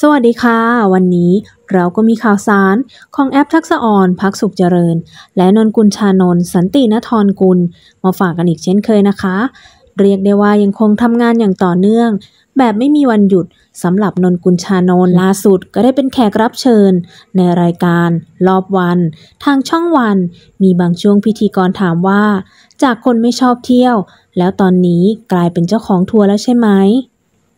สวัสดีค่ะ วันนี้เราก็มีข่าวสาร ของแอปทักษะอ่อนพักสุขเจริญ และนนกุลชานนสันตินทรกุล มาฝากกันอีกเช่นเคยนะคะ เรียกได้ว่ายังคงทำงานอย่างต่อเนื่อง แบบไม่มีวันหยุดสำหรับนนกุลชานนล่าสุดก็ได้เป็นแขกรับเชิญ ในรายการรอบวัน ทางช่องวัน มีบางช่วงพิธีกรถามว่า จากคนไม่ชอบเที่ยว แล้วตอนนี้กลายเป็นเจ้าของทัวร์แล้วใช่ไหม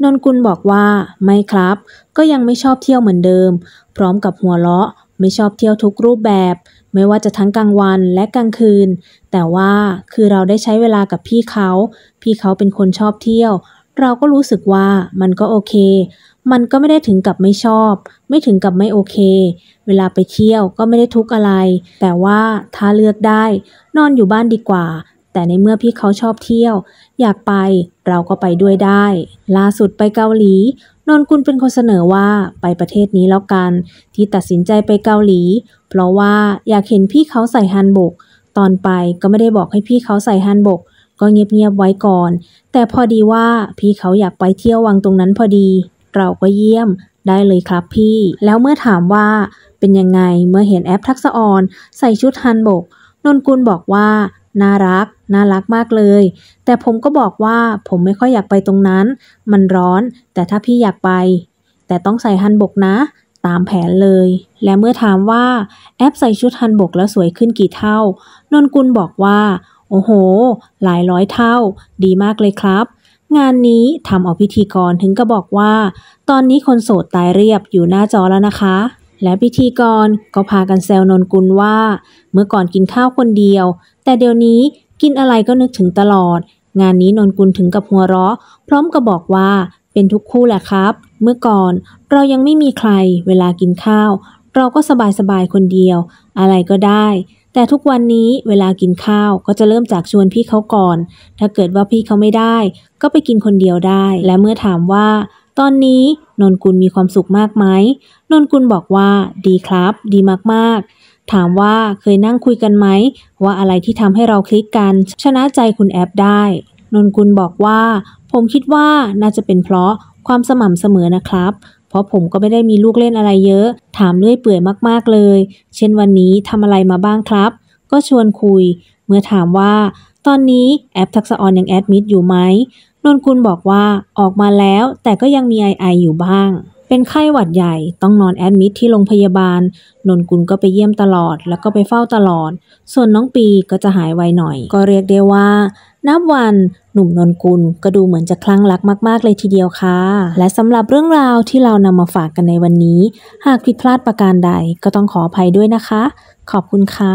นนกุลบอกว่าไม่ครับ ก็ยังไม่ชอบเที่ยวเหมือนเดิม พร้อมกับหัวเราะไม่ชอบเที่ยวทุกรูปแบบ ไม่ว่าจะทั้งกลางวันและกลางคืน แต่ว่าคือเราได้ใช้เวลากับพี่เขา พี่เขาเป็นคนชอบเที่ยว เราก็รู้สึกว่ามันก็โอเค มันก็ไม่ได้ถึงกับไม่ชอบ ไม่ถึงกับไม่โอเค เวลาไปเที่ยวก็ไม่ได้ทุกอะไร แต่ว่าถ้าเลือกได้ นอนอยู่บ้านดีกว่าแต่ในเมื่อพี่เขาชอบเที่ยว อยากไปเราก็ไปด้วยได้ล่าสุดไปเกาหลีนนกุลเป็นคนเสนอว่าไปประเทศนี้แล้วกัน ที่ตัดสินใจไปเกาหลี เพราะว่าอยากเห็นพี่เขาใส่ฮันบก ตอนไปก็ไม่ได้บอกให้พี่เขาใส่ฮันบก ก็เงียบๆไว้ก่อน แต่พอดีว่าพี่เขาอยากไปเที่ยววังตรงนั้นพอดี เราก็เยี่ยมได้เลยครับพี่ แล้วเมื่อถามว่าเป็นยังไงเมื่อเห็นแอปทักษะออนใส่ชุดฮันบกนนกุลบอกว่าน่ารัก น่ารักมากเลย แต่ผมก็บอกว่าผมไม่ค่อยอยากไปตรงนั้น มันร้อน แต่ถ้าพี่อยากไป แต่ต้องใส่ฮันบกนะ ตามแผนเลย และเมื่อถามว่าแอปใส่ชุดฮันบกแล้วสวยขึ้นกี่เท่า นนกุลบอกว่า โอ้โห หลายร้อยเท่า ดีมากเลยครับ งานนี้ทำเอาพิธีกรถึงก็บอกว่า ตอนนี้คนโสด ตายเรียบอยู่หน้าจอแล้วนะคะ และพิธีกรก็พากันแซวนนกุลว่า เมื่อก่อนกินข้าวคนเดียวแต่เดี๋ยวนี้กินอะไรก็นึกถึงตลอด งานนี้นนกุลถึงกับหัวเราะ พร้อมกับบอกว่าเป็นทุกคู่แหละครับ เมื่อก่อนเรายังไม่มีใคร เวลากินข้าว เราก็สบายๆคนเดียว อะไรก็ได้ แต่ทุกวันนี้เวลากินข้าวก็จะเริ่มจากชวนพี่เขาก่อน ถ้าเกิดว่าพี่เขาไม่ได้ ก็ไปกินคนเดียวได้ และเมื่อถามว่า ตอนนี้นนกุลมีความสุขมากไหมนนกุลบอกว่าดีครับ ดีมากๆถามว่าเคยนั่งคุยกันไหม ว่าอะไรที่ทำให้เราคลิกกัน ชนะใจคุณแอปได้ นนกุลบอกว่า ผมคิดว่าน่าจะเป็นเพราะความสม่ำเสมอนะครับ เพราะผมก็ไม่ได้มีลูกเล่นอะไรเยอะ ถามเรื่อยเปื่อยมากๆเลย เช่นวันนี้ทำอะไรมาบ้างครับ ก็ชวนคุย เมื่อถามว่า ตอนนี้แอปทักษะออนยังแอดมิดอยู่ไหมนนกุลบอกว่าออกมาแล้ว แต่ก็ยังมีไอไออยู่บ้างเป็นไข้หวัดใหญ่ต้องนอนแอดมิดที่โรงพยาบาลนนกุลก็ไปเยี่ยมตลอด แล้วก็ไปเฝ้าตลอด ส่วนน้องปีก็จะหายไวหน่อย ก็เรียกได้ว่านับวันหนุ่มนนกุล ก็ดูเหมือนจะคลั่งรักมาก ๆ เลยทีเดียวค่ะ และสำหรับเรื่องราวที่เรานำมาฝากกันในวันนี้ หากผิดพลาดประการใด ก็ต้องขออภัยด้วยนะคะ ขอบคุณค่ะ